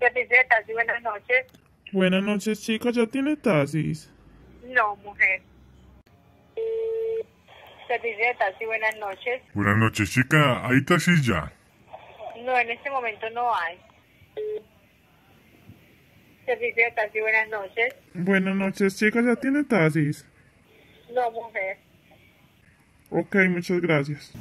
Taxi, buenas noches. Buenas noches, chicas, ¿Ya tiene taxis? No, mujer. Servicio de buenas noches. Buenas noches, chica. ¿Hay taxis ya? No, en este momento no hay. Servicio de buenas noches. Buenas noches, chicas. ¿Ya tiene taxis? No, mujer. Ok, muchas gracias.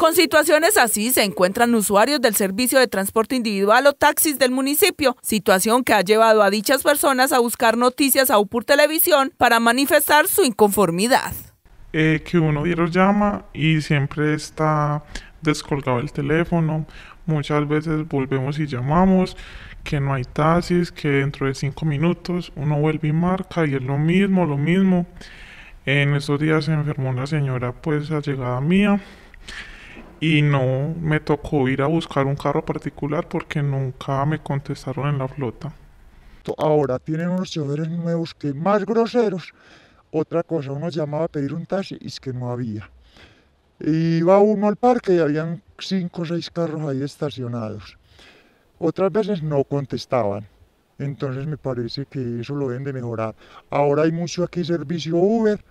Con situaciones así se encuentran usuarios del servicio de transporte individual o taxis del municipio, situación que ha llevado a dichas personas a buscar noticias a UPUR Televisión para manifestar su inconformidad. Eh, que uno los llama y siempre está descolgado el teléfono, muchas veces volvemos y llamamos, que no hay taxis, que dentro de cinco minutos uno vuelve y marca y es lo mismo, lo mismo. En estos días se enfermó una señora pues allegada mía, y no me tocó ir a buscar un carro particular porque nunca me contestaron en la flota. Ahora tienen unos choferes nuevos que más groseros. Otra cosa, uno llamaba a pedir un taxi y es que no había. Iba uno al parque y habían cinco o seis carros ahí estacionados. Otras veces no contestaban. Entonces me parece que eso lo deben de mejorar. Ahora hay mucho aquí servicio Uber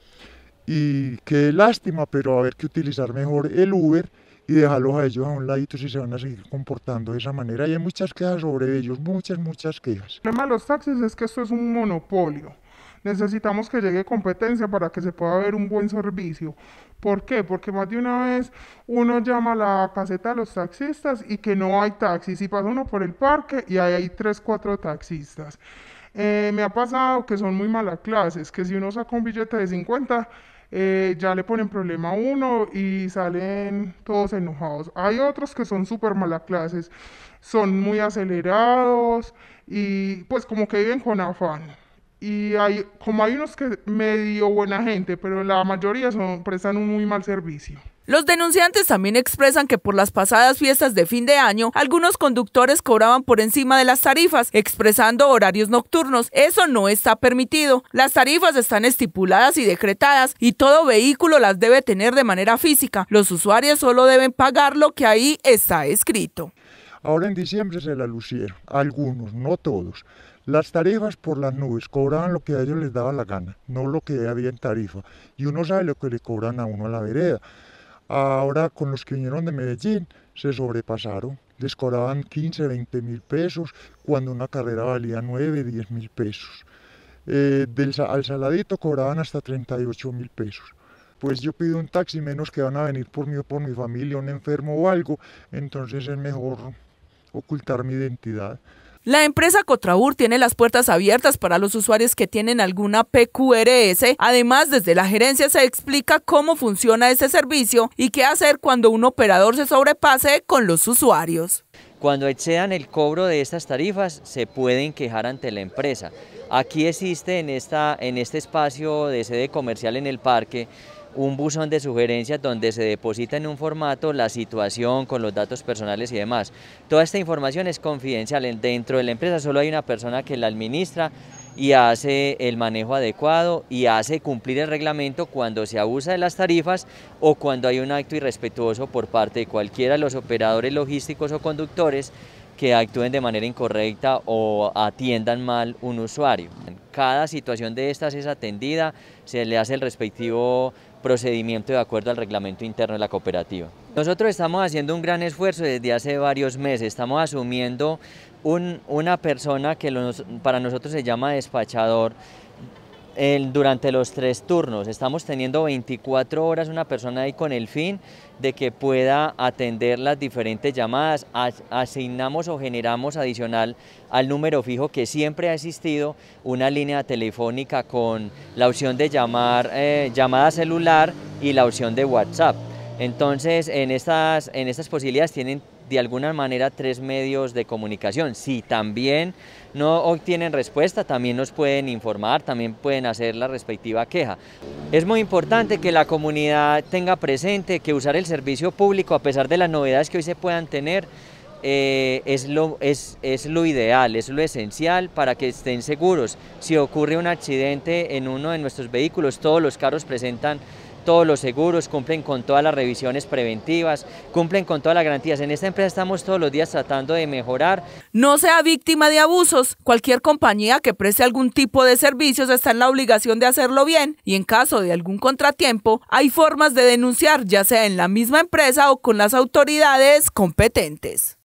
y qué lástima, pero a ver que utilizar mejor el Uber y dejarlos a ellos a un ladito si se van a seguir comportando de esa manera. Y hay muchas quejas sobre ellos, muchas, muchas quejas. El problema de los taxis es que esto es un monopolio. Necesitamos que llegue competencia para que se pueda ver un buen servicio. ¿Por qué? Porque más de una vez uno llama a la caseta de los taxistas y que no hay taxis. Y pasa uno por el parque y ahí hay tres, cuatro taxistas. Eh, me ha pasado que son muy malas clases, que si uno saca un billete de 50, eh, ya le ponen problema a uno y salen todos enojados. Hay otros que son súper malas clases, son muy acelerados y pues como que viven con afán. Y hay, como hay unos que medio buena gente, pero la mayoría son, prestan un muy mal servicio. Los denunciantes también expresan que por las pasadas fiestas de fin de año, algunos conductores cobraban por encima de las tarifas, expresando horarios nocturnos. Eso no está permitido. Las tarifas están estipuladas y decretadas y todo vehículo las debe tener de manera física. Los usuarios solo deben pagar lo que ahí está escrito. Ahora en diciembre se la lucieron, algunos, no todos. Las tarifas por las nubes cobraban lo que a ellos les daba la gana, no lo que había en tarifa. Y uno sabe lo que le cobran a uno a la vereda. Ahora con los que vinieron de Medellín se sobrepasaron. Les cobraban 15, 20 mil pesos cuando una carrera valía 9, 10 mil pesos. Eh, del, al saladito cobraban hasta 38 mil pesos pues yo pido un taxi menos que van a venir por mí o por mi familia, un enfermo o algo, entonces es mejor ocultar mi identidad. La empresa Cotraur tiene las puertas abiertas para los usuarios que tienen alguna PQRS. Además, desde la gerencia se explica cómo funciona este servicio y qué hacer cuando un operador se sobrepase con los usuarios. Cuando excedan el cobro de estas tarifas, se pueden quejar ante la empresa. Aquí existe en, esta, en este espacio de sede comercial en el parque un buzón de sugerencias donde se deposita en un formato la situación con los datos personales y demás. Toda esta información es confidencial. Dentro de la empresa solo hay una persona que la administra y hace el manejo adecuado y hace cumplir el reglamento cuando se abusa de las tarifas o cuando hay un acto irrespetuoso por parte de cualquiera de los operadores logísticos o conductores que actúen de manera incorrecta o atiendan mal un usuario. Cada situación de estas es atendida, se le hace el respectivo procedimiento de acuerdo al reglamento interno de la cooperativa. Nosotros estamos haciendo un gran esfuerzo desde hace varios meses, estamos asumiendo una persona que para nosotros se llama despachador, durante los tres turnos. Estamos teniendo 24 horas una persona ahí con el fin de que pueda atender las diferentes llamadas. asignamos o generamos adicional al número fijo que siempre ha existido una línea telefónica con la opción de llamar eh, llamada celular y la opción de WhatsApp. Entonces, en estas, en estas posibilidades tienen de alguna manera tres medios de comunicación. Si también no obtienen respuesta, también nos pueden informar, también pueden hacer la respectiva queja. Es muy importante que la comunidad tenga presente que usar el servicio público, a pesar de las novedades que hoy se puedan tener, eh, es, lo, es, es, lo ideal, es lo esencial para que estén seguros. Si ocurre un accidente en uno de nuestros vehículos, todos los carros presentan todos los seguros, cumplen con todas las revisiones preventivas, cumplen con todas las garantías. En esta empresa estamos todos los días tratando de mejorar. No sea víctima de abusos. Cualquier compañía que preste algún tipo de servicios está en la obligación de hacerlo bien y en caso de algún contratiempo hay formas de denunciar, ya sea en la misma empresa o con las autoridades competentes.